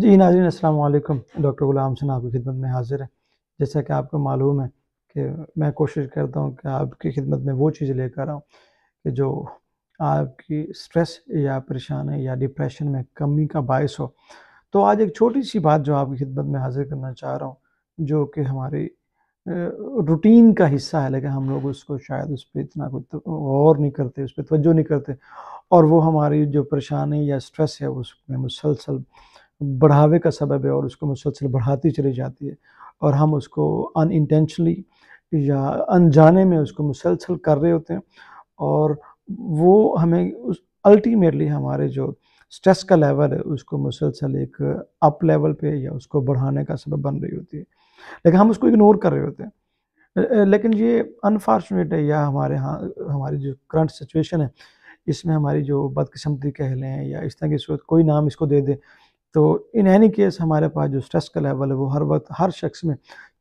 जी नाजरन असलकम डॉक्टर गुलाम सिन्हा आपकी खिदमत में हाजिर है जैसा कि आपको मालूम है कि मैं कोशिश करता हूँ कि आपकी खिदमत में वो चीज़ लेकर आऊँ कि जो आपकी स्ट्रेस या परेशानी या डिप्रेशन में कमी का बायस हो तो आज एक छोटी सी बात जो आपकी खिदमत में हाजिर करना चाह रहा हूँ जो कि हमारी रूटीन का हिस्सा है लेकिन हम लोग उसको शायद उस पर इतना कुछ तो गौर नहीं करते उस पर तवज्जो नहीं करते और वो हमारी जो परेशानी या स्ट्रेस है उसमें मुसलसल बढ़ावे का सबब है और उसको मुसलसल बढ़ाती चली जाती है और हम उसको अन इंटेंशनली या अनजाने में उसको मुसलसल कर रहे होते हैं और वो हमें उस अल्टीमेटली हमारे जो स्ट्रेस का लेवल है उसको मुसलसल एक अप लेवल पे या उसको बढ़ाने का सबब बन रही होती है लेकिन हम उसको इग्नोर कर रहे होते हैं लेकिन ये अनफॉर्चुनेट है या हमारे यहाँ हमारी जो करंट सिचुएशन है इसमें हमारी जो बदकिस्मती कह लें या इस तरह की सूरत कोई नाम इसको दे दें तो इन एनी केस हमारे पास जो स्ट्रेस का लेवल है वो हर वक्त हर शख्स में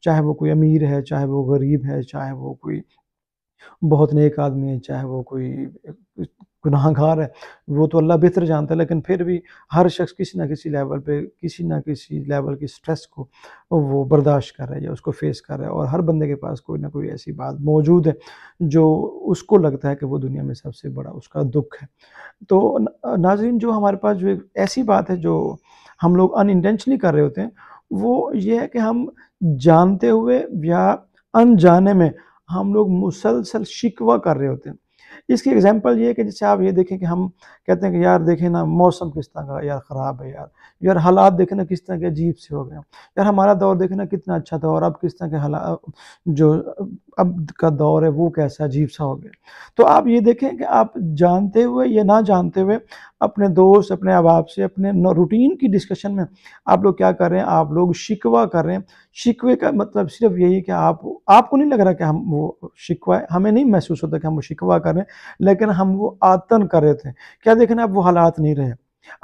चाहे वो कोई अमीर है चाहे वो गरीब है चाहे वो कोई बहुत नेक आदमी है चाहे वो कोई गुनाहगार है वो तो अल्लाह बेहतर जानता है लेकिन फिर भी हर शख्स किसी ना किसी लेवल पे किसी ना किसी लेवल की स्ट्रेस को वो बर्दाश्त कर रहा है या उसको फेस कर रहा है और हर बंदे के पास कोई ना कोई ऐसी बात मौजूद है जो उसको लगता है कि वो दुनिया में सबसे बड़ा उसका दुख है तो नाजरीन जो हमारे पास जो एक ऐसी बात है जो हम लोग अनइंटेंशनली कर रहे होते हैं वो ये है कि हम जानते हुए या अनजाने में हम लोग मुसलसल शिकवा कर रहे होते हैं इसकी एग्जांपल ये है कि जैसे आप ये देखें कि हम कहते हैं कि यार देखें ना मौसम किस तरह का यार ख़राब है यार यार हालात देखें ना किस तरह के अजीब से हो गए यार हमारा दौर देखें ना कितना अच्छा था और अब किस तरह के हालात जो अब का दौर है वो कैसा अजीब सा हो गया तो आप ये देखें कि आप जानते हुए या ना जानते हुए अपने दोस्त अपने अहबाब से अपने रूटीन की डिस्कशन में आप लोग क्या कर रहे हैं आप लोग शिकवा कर रहे हैं शिकवे का मतलब सिर्फ यही है कि आप आपको नहीं लग रहा कि हम वो शिकवा है हमें नहीं महसूस होता कि हम वो शिकवा कर रहे हैं लेकिन हम वो आतन कर रहे थे क्या देखना अब वो हालात नहीं रहे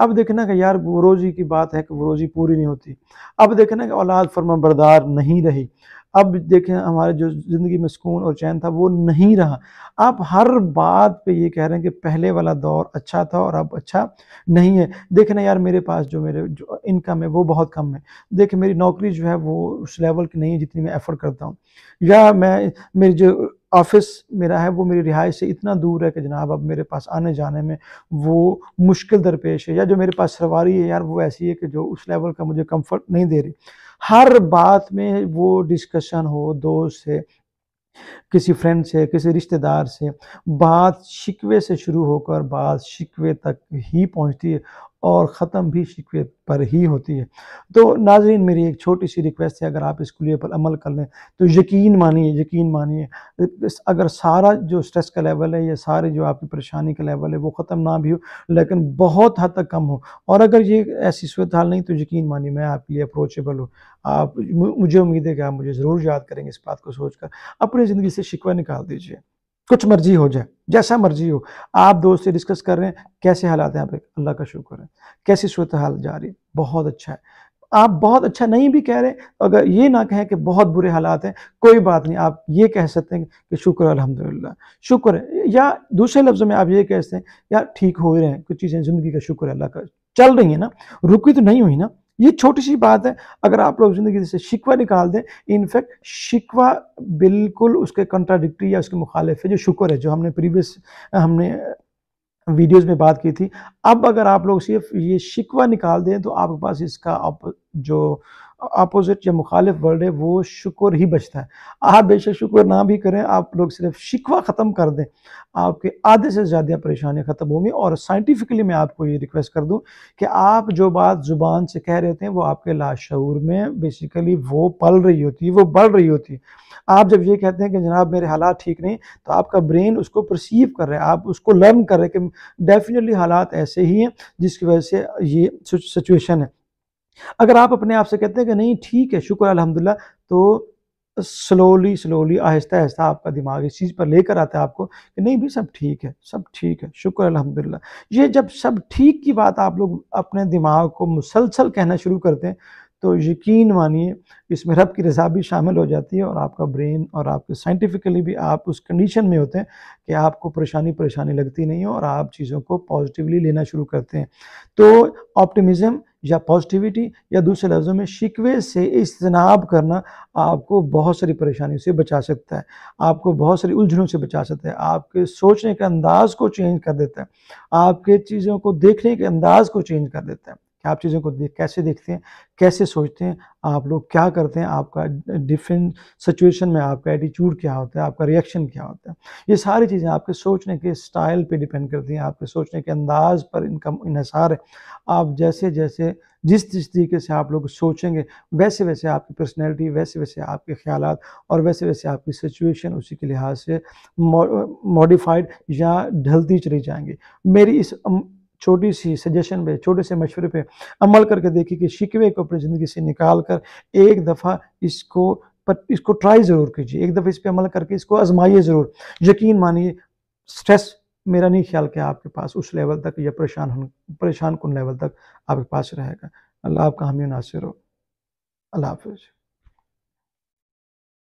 अब देखना कि यार वो रोज़ी की बात है कि वो रोज़ी पूरी नहीं होती अब देखना कि औलाद फर्मा बरदार नहीं रही अब देखें हमारे जो ज़िंदगी में सुकून और चैन था वो नहीं रहा आप हर बात पे ये कह रहे हैं कि पहले वाला दौर अच्छा था और अब अच्छा नहीं है देखें ना यार मेरे पास जो मेरे जो इनकम है वो बहुत कम है देखें मेरी नौकरी जो है वो उस लेवल की नहीं है जितनी मैं एफर्ट करता हूँ या मैं मेरी जो ऑफिस मेरा है वो मेरी रिहाइश से इतना दूर है कि जनाब अब मेरे पास आने जाने में वो मुश्किल दरपेश है या जो मेरे पास सवारी है यार वो ऐसी है कि जो उस लेवल का मुझे कंफर्ट नहीं दे रही हर बात में वो डिस्कशन हो दोस्त से किसी फ्रेंड से किसी रिश्तेदार से बात शिकवे से शुरू होकर बात शिकवे तक ही पहुंचती है और ख़त्म भी शिकवे पर ही होती है तो नाजरीन मेरी एक छोटी सी रिक्वेस्ट है अगर आप इस कुलिए पर अमल कर लें तो यकीन मानिए यकीन मानिए अगर सारा जो स्ट्रेस का लेवल है या सारे जो आपकी परेशानी का लेवल है वो ख़त्म ना भी हो लेकिन बहुत हद तक कम हो और अगर ये ऐसी सूरत हाल नहीं तो यकीन मानिए मैं आपके लिए अप्रोचेबल हूँ आप मुझे उम्मीद है कि आप मुझे ज़रूर याद करेंगे इस बात को सोचकर अपनी ज़िंदगी से शिकवा निकाल दीजिए कुछ मर्जी हो जाए जैसा मर्जी हो आप दोस्त से डिस्कस कर रहे हैं कैसे हालात हैं आप अल्लाह का शुक्र है कैसी सूरत हाल जा रही है बहुत अच्छा है आप बहुत अच्छा नहीं भी कह रहे अगर ये ना कहें कि बहुत बुरे हालात हैं कोई बात नहीं आप ये कह सकते हैं कि शुक्र अल्हम्दुलिल्लाह शुक्र है या दूसरे लफ्ज़ में आप ये कह सकते हैं यार ठीक हो रहे हैं कुछ चीज़ें ज़िंदगी का शुक्र है अल्लाह का चल रही है ना रुकी तो नहीं हुई ना ये छोटी सी बात है अगर आप लोग ज़िंदगी से शिकवा निकाल दें इनफैक्ट शिकवा बिल्कुल उसके कंट्राडिक्टी या उसके मुखालिफ है जो शुक्र है जो हमने प्रीवियस हमने वीडियोस में बात की थी अब अगर आप लोग सिर्फ ये शिकवा निकाल दें तो आपके पास इसका आप जो अपोजिट या मुखालिफ वर्ड है वो शुक्र ही बचता है आप बेशक शुक्र ना भी करें आप लोग सिर्फ शिकवा ख़त्म कर दें आपके आधे से ज़्यादा परेशानियाँ ख़त्म होंगी और साइंटिफिकली मैं आपको ये रिक्वेस्ट कर दूँ कि आप जो बात ज़ुबान से कह रहे थे वो आपके लाशूर में बेसिकली वो पल रही होती है वो बढ़ रही होती है आप जब ये कहते हैं कि जनाब मेरे हालात ठीक नहीं तो आपका ब्रेन उसको परसीव कर रहा है आप उसको लर्न कर रहे हैं कि डेफिनेटली हालात ऐसे ही हैं जिसकी वजह से ये सिचुएशन है अगर आप अपने आप से कहते हैं कि नहीं ठीक है शुक्र अलहमदिल्ला तो स्लोली स्लोली आहिस्ता आहिस्ता आपका दिमाग इस चीज़ पर लेकर आता है आपको कि नहीं भी सब ठीक है सब ठीक है शुक्र अलहमदिल्ला ये जब सब ठीक की बात आप लोग अपने दिमाग को मुसलसल कहना शुरू करते हैं तो यकीन मानिए इसमें रब की रजा भी शामिल हो जाती है और आपका ब्रेन और आपके साइंटिफिकली भी आप उस कंडीशन में होते हैं कि आपको परेशानी परेशानी लगती नहीं है और आप चीज़ों को पॉजिटिवली लेना शुरू करते हैं तो ऑप्टिमिज़म या पॉजिटिविटी या दूसरे लफ्ज़ों में शिकवे से इजनाब करना आपको बहुत सारी परेशानियों से बचा सकता है आपको बहुत सारी उलझनों से बचा सकता है आपके सोचने के अंदाज़ को चेंज कर देता है आपके चीज़ों को देखने के अंदाज़ को चेंज कर देता है आप चीज़ों को देख कैसे देखते हैं कैसे सोचते हैं आप लोग क्या करते हैं आपका डिफरेंट सिचुएशन में आपका एटीट्यूड क्या होता है आपका रिएक्शन क्या होता है ये सारी चीज़ें आपके सोचने के स्टाइल पे डिपेंड करती हैं आपके सोचने के अंदाज पर इनका इसार है आप जैसे जैसे जिस जिस तरीके से आप लोग सोचेंगे वैसे वैसे आपकी पर्सनैलिटी वैसे वैसे आपके ख्याल और वैसे वैसे आपकी सिचुएशन उसी के लिहाज से मॉडिफाइड या ढलती चली जाएंगी मेरी इस छोटी सी सजेशन पे छोटे से मशवरे पे अमल करके देखिए कि शिकवे को अपनी ज़िंदगी से निकाल कर एक दफ़ा इसको पर इसको ट्राई ज़रूर कीजिए एक दफ़ा इस पर अमल करके इसको आजमाइए ज़रूर यकीन मानिए स्ट्रेस मेरा नहीं ख्याल कि आपके पास उस लेवल तक या परेशान परेशान कन लेवल तक आपके पास रहेगा अल्लाह आपका हमी नासिर हो अल्लाह हाफिज़